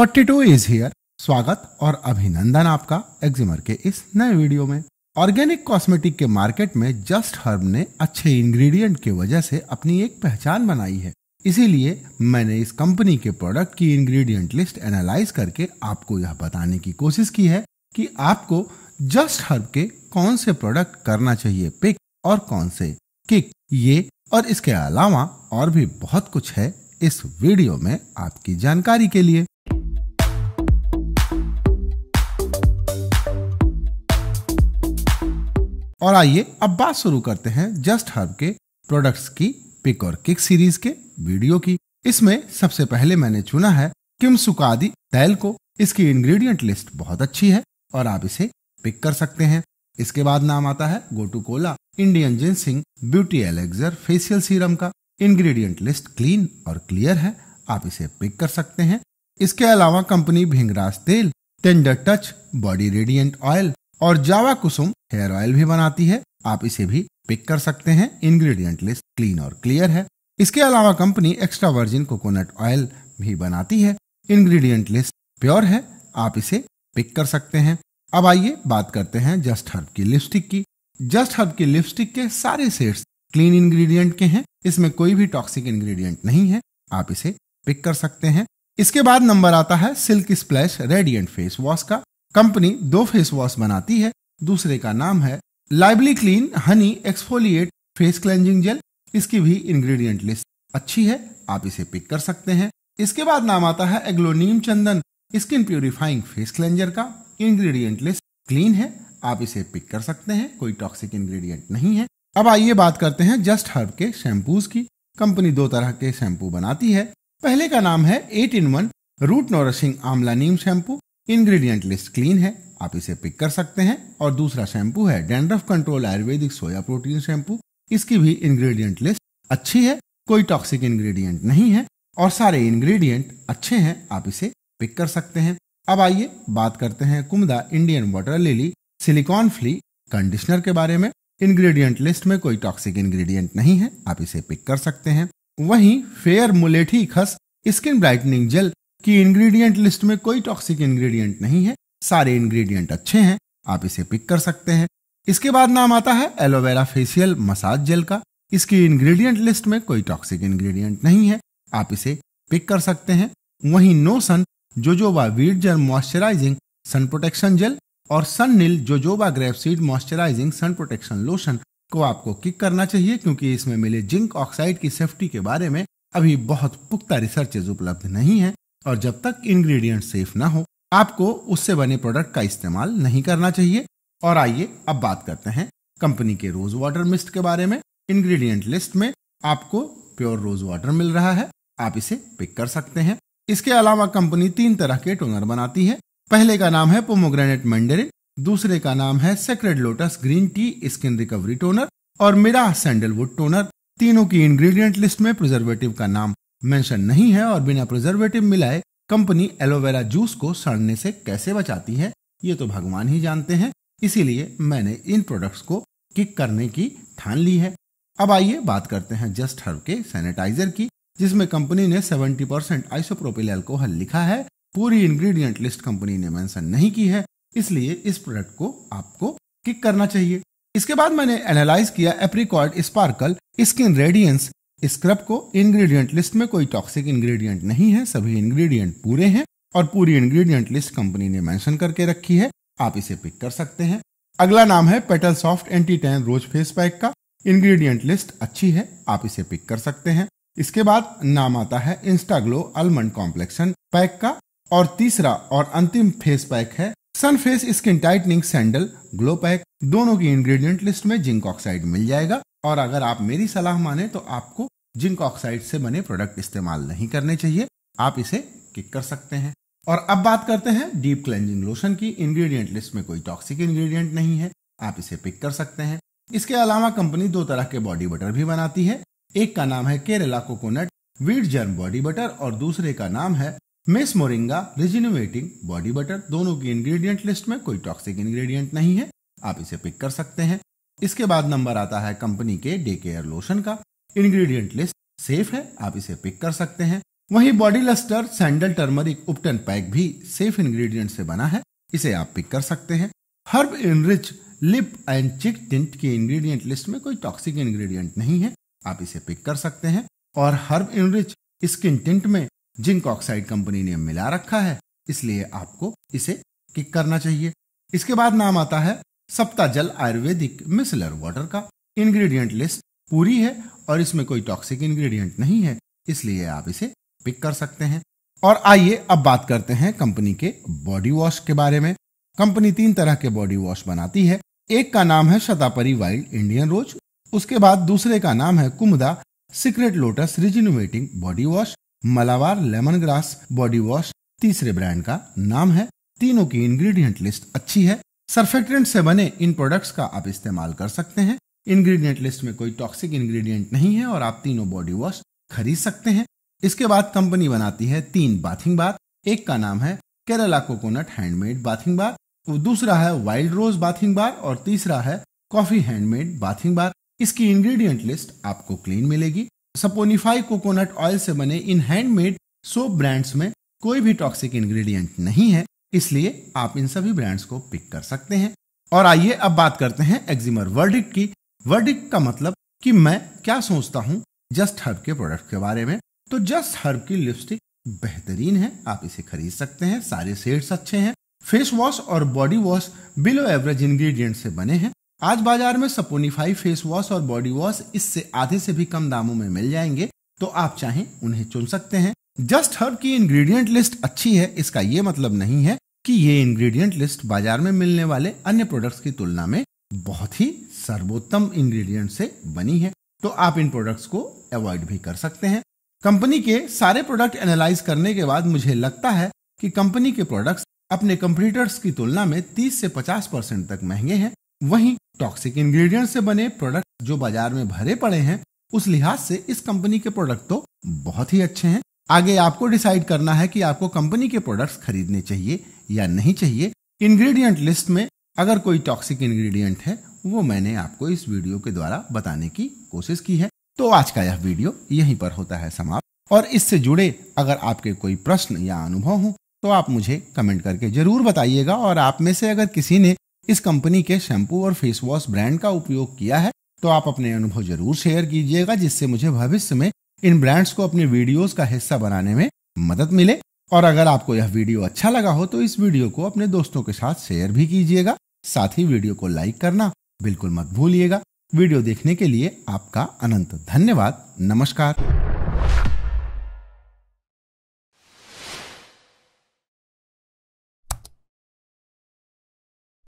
42 is here स्वागत और अभिनंदन आपका एक्जिमर के इस नए वीडियो में ऑर्गेनिक कॉस्मेटिक के मार्केट में जस्ट हर्ब ने अच्छे इंग्रेडिएंट की वजह से अपनी एक पहचान बनाई है इसीलिए मैंने इस कंपनी के प्रोडक्ट की इंग्रेडिएंट लिस्ट एनालाइज करके आपको यह बताने की कोशिश की है कि आपको जस्ट हर्ब के कौन से प्रोडक्ट करना चाहिए पिक और कौन से किक ये और इसके अलावा और भी बहुत कुछ है इस वीडियो में आपकी जानकारी के लिए और आइए अब बात शुरू करते हैं जस्ट हर्ब के प्रोडक्ट्स की पिक और किक सीरीज के वीडियो की इसमें सबसे पहले मैंने चुना है किम सुकादी तेल को इसकी इंग्रेडिएंट लिस्ट बहुत अच्छी है और आप इसे पिक कर सकते हैं इसके बाद नाम आता है gotu kola Indian ginseng beauty elixir facial serum का इंग्रेडिएंट लिस्ट क्लीन और क्लियर है आप इसे पिक कर सकते हैं इसके अलावा कंपनी भिंगराज तेल tender touch body radiant oil और जावा कुसुम हेयर ऑयल भी बनाती है आप इसे भी पिक कर सकते हैं इंग्रेडिएंट लिस्ट क्लीन और क्लियर है इसके अलावा company extra virgin coconut oil भी बनाती है इंग्रेडिएंट लिस्ट प्योर है आप इसे पिक कर सकते हैं अब आइए बात करते हैं जस्ट हर्ब की लिपस्टिक की जस्ट हर्ब की लिपस्टिक के सारे सेट्स क्लीन इंग्रेडिएंट के हैं इसमें कोई भी टॉक्सिक इंग्रेडिएंट नहीं है आप इसे पिक कर सकते हैं इसके बाद नंबर आता है silk splash radiant face wash का कंपनी दो फेस वॉश बनाती है दूसरे का नाम है lively clean honey exfoliate face cleansing gel इसकी भी इंग्रेडिएंट लिस्ट अच्छी है आप इसे पिक कर सकते हैं इसके बाद नाम आता है एग्लोनीम chandan skin purifying face cleanser का इंग्रेडिएंट लिस्ट क्लीन है आप इसे पिक कर सकते हैं कोई टॉक्सिक इंग्रेडिएंट नहीं है अब आइए बात करते हैं जस्ट हर्ब के शैम्पूज की कंपनी दो तरह के शैम्पू बनाती है पहले का नाम है eight in one root nourishing amla neem shampoo ingredient list clean है आप इसे पिक कर सकते हैं और दूसरा शैम्पू है dandruff control ayurvedic soya protein shampoo इसकी भी इंग्रेडिएंट लिस्ट अच्छी है कोई टॉक्सिक इंग्रेडिएंट नहीं है और सारे इंग्रेडिएंट अच्छे हैं आप इसे पिक कर सकते हैं अब आइए बात करते हैं Kumuda Indian water lily silicone free conditioner के बारे में इंग्रेडिएंट लिस्ट में कोई टॉक्सिक इंग्रेडिएंट नहीं है आप इसे पिक कर सकते हैं वहीं fair mulethi khus skin brightening gel कि इंग्रेडिएंट लिस्ट में कोई टॉक्सिक इंग्रेडिएंट नहीं है सारे इंग्रेडिएंट अच्छे हैं आप इसे पिक कर सकते हैं इसके बाद नाम आता है एलोवेरा फेशियल मसाज जेल का इसकी इंग्रेडिएंट लिस्ट में कोई टॉक्सिक इंग्रेडिएंट नहीं है आप इसे पिक कर सकते हैं वहीं no sun jojoba wheat gel moisturising sun protection gel और सन नील jojoba grapeseed seed moisturising sun protection lotion को आपको किक करना चाहिए क्योंकि इसमें मिले जिंक ऑक्साइड की सेफ्टी के बारे में अभी बहुत पुख्ता रिसर्चेज उपलब्ध नहीं है और जब तक इंग्रेडिएंट सेफ ना हो आपको उससे बने प्रोडक्ट का इस्तेमाल नहीं करना चाहिए और आइए अब बात करते हैं कंपनी के रोज वाटर मिस्ट के बारे में इंग्रेडिएंट लिस्ट में आपको प्योर रोज वाटर मिल रहा है आप इसे पिक कर सकते हैं इसके अलावा कंपनी तीन तरह के टोनर बनाती है पहले का नाम है पोमोग्रेनेट मैंडेरिन दूसरे का नाम है sacred lotus green tea skin recovery toner और मेरा सैंडलवुड टोनर तीनों की इंग्रेडिएंट लिस्ट में प्रिजर्वेटिव का नाम मेंशन नहीं है और बिना प्रिजर्वेटिव मिलाए कंपनी एलोवेरा जूस को सड़ने से कैसे बचाती है ये तो भगवान ही जानते हैं इसीलिए मैंने इन प्रोडक्ट्स को किक करने की ठान ली है अब आइए बात करते हैं जस्ट हर्व के सैनिटाइजर की जिसमें कंपनी ने 70% परसेंट आइसोप्रोपिल एल्कोहल लिखा है पूरी इंग्रेडिएंट लिस्ट कंपनी ने मेंशन नहीं की है इसलिए इस प्रोडक्ट को आपको किक करना चाहिए इसके बाद मैंने एनालाइज किया apricot sparkle skin radiance scrub को इंग्रेडिएंट लिस्ट में कोई टॉक्सिक इंग्रेडिएंट नहीं है सभी इंग्रेडिएंट पूरे हैं और पूरी इंग्रेडिएंट लिस्ट कंपनी ने मेंशन करके रखी है आप इसे पिक कर सकते हैं अगला नाम है petal soft anti tan rose face pack का इंग्रेडिएंट लिस्ट अच्छी है आप इसे पिक कर सकते हैं इसके बाद नाम आता है इंस्टाग्लो आलमंड कॉम्प्लेक्शन पैक का और तीसरा और अंतिम फेस पैक है sun face skin tightening sandal glow pack दोनों की इंग्रेडिएंट लिस्ट में जिंक ऑक्साइड मिल जाएगा और अगर आप मेरी सलाह माने तो आपको जिंक ऑक्साइड से बने प्रोडक्ट इस्तेमाल नहीं करने चाहिए आप इसे किक कर सकते हैं और अब बात करते हैं डीप क्लेंजिंग लोशन की इंग्रेडिएंट लिस्ट में कोई टॉक्सिक इंग्रेडिएंट नहीं है आप इसे पिक कर सकते हैं इसके अलावा कंपनी दो तरह के बॉडी बटर भी बनाती है एक का नाम है Kerala coconut wheat germ body butter और दूसरे का नाम है miss moringa rejuvenating body butter दोनों की इंग्रेडिएंट लिस्ट में कोई टॉक्सिक इंग्रेडिएंट नहीं है आप इसे पिक कर सकते हैं इसके बाद नंबर आता है कंपनी के डे केयर लोशन का इंग्रेडिएंट लिस्ट सेफ है आप इसे पिक कर सकते हैं वहीं body lustre sandal turmeric ubtan pack भी सेफ इंग्रेडिएंट से बना है इसे आप पिक कर सकते हैं herb enrich lip and cheek tint की इंग्रेडिएंट लिस्ट में कोई टॉक्सिक इंग्रेडिएंट नहीं है आप इसे पिक कर सकते हैं और हर्ब इनरिच स्किन टिंट में जिंक ऑक्साइड कंपनी ने मिला रखा है इसलिए आपको इसे किक करना चाहिए इसके बाद नाम आता है सप्ताजल आयुर्वेदिक मिसलर वाटर का इंग्रेडिएंट लिस्ट पूरी है और इसमें कोई टॉक्सिक इंग्रेडिएंट नहीं है इसलिए आप इसे पिक कर सकते हैं और आइए अब बात करते हैं कंपनी के बॉडी वॉश के बारे में कंपनी तीन तरह के बॉडी वॉश बनाती है एक का नाम है शतापरी वाइल्ड इंडियन रोज उसके बाद दूसरे का नाम है Kumuda secret lotus rejuvenating body wash Malabar lemon grass body wash तीसरे ब्रांड का नाम है तीनों की इंग्रेडिएंट लिस्ट अच्छी है सर्फेक्टेंट से बने इन प्रोडक्ट्स का आप इस्तेमाल कर सकते हैं इंग्रेडिएंट लिस्ट में कोई टॉक्सिक इंग्रेडिएंट नहीं है और आप तीनों बॉडी वॉश खरीद सकते हैं इसके बाद कंपनी बनाती है तीन बाथिंग बाथ एक का नाम है Kerala coconut handmade bathing bar दूसरा है वाइल्ड रोज बाथिंग बार और तीसरा है कॉफी हैंडमेड बाथिंग बार इसकी इंग्रेडिएंट लिस्ट आपको क्लीन मिलेगी सपोनिफाई कोकोनट ऑयल से बने इन हैंडमेड सोप ब्रांड्स में कोई भी टॉक्सिक इंग्रेडिएंट नहीं है इसलिए आप इन सभी ब्रांड्स को पिक कर सकते हैं और आइए अब बात करते हैं एक्जिमर वर्डिक की वर्डिक का मतलब कि मैं क्या सोचता हूँ जस्ट हर्ब के प्रोडक्ट के बारे में तो जस्ट हर्ब की लिपस्टिक बेहतरीन है आप इसे खरीद सकते हैं सारे सेट्स अच्छे हैं फेस वॉश और body wash below average ingredient से बने हैं आज बाजार में सपोनिफाई फेस वॉश और बॉडी वॉश इससे आधे से भी कम दामों में मिल जाएंगे तो आप चाहें उन्हें चुन सकते हैं जस्ट हर्ब की इंग्रेडिएंट लिस्ट अच्छी है इसका ये मतलब नहीं है कि ये इंग्रेडिएंट लिस्ट बाजार में मिलने वाले अन्य प्रोडक्ट्स की तुलना में बहुत ही सर्वोत्तम इंग्रेडिएंट से बनी है तो आप इन प्रोडक्ट्स को अवॉइड भी कर सकते हैं कंपनी के सारे प्रोडक्ट एनालाइज करने के बाद मुझे लगता है कि कंपनी के प्रोडक्ट्स अपने कंपटीटर्स की तुलना में 30 से 50 परसेंट तक महंगे हैं वहीं टॉक्सिक इंग्रेडिएंट से बने प्रोडक्ट जो बाजार में भरे पड़े हैं उस लिहाज से इस कंपनी के प्रोडक्ट तो बहुत ही अच्छे हैं आगे आपको डिसाइड करना है कि आपको कंपनी के प्रोडक्ट्स खरीदने चाहिए या नहीं चाहिए इंग्रेडिएंट लिस्ट में अगर कोई टॉक्सिक इंग्रेडिएंट है वो मैंने आपको इस वीडियो के द्वारा बताने की कोशिश की है तो आज का यह वीडियो यहीं पर होता है समाप्त और इससे जुड़े अगर आपके कोई प्रश्न या अनुभव हो तो आप मुझे कमेंट करके जरूर बताइएगा और आप में से अगर किसी ने इस कंपनी के शैम्पू और फेस वॉश ब्रांड का उपयोग किया है तो आप अपने अनुभव जरूर शेयर कीजिएगा जिससे मुझे भविष्य में इन ब्रांड्स को अपने वीडियोस का हिस्सा बनाने में मदद मिले और अगर आपको यह वीडियो अच्छा लगा हो तो इस वीडियो को अपने दोस्तों के साथ शेयर भी कीजिएगा साथ ही वीडियो को लाइक करना बिल्कुल मत भूलिएगा वीडियो देखने के लिए आपका अनंत धन्यवाद नमस्कार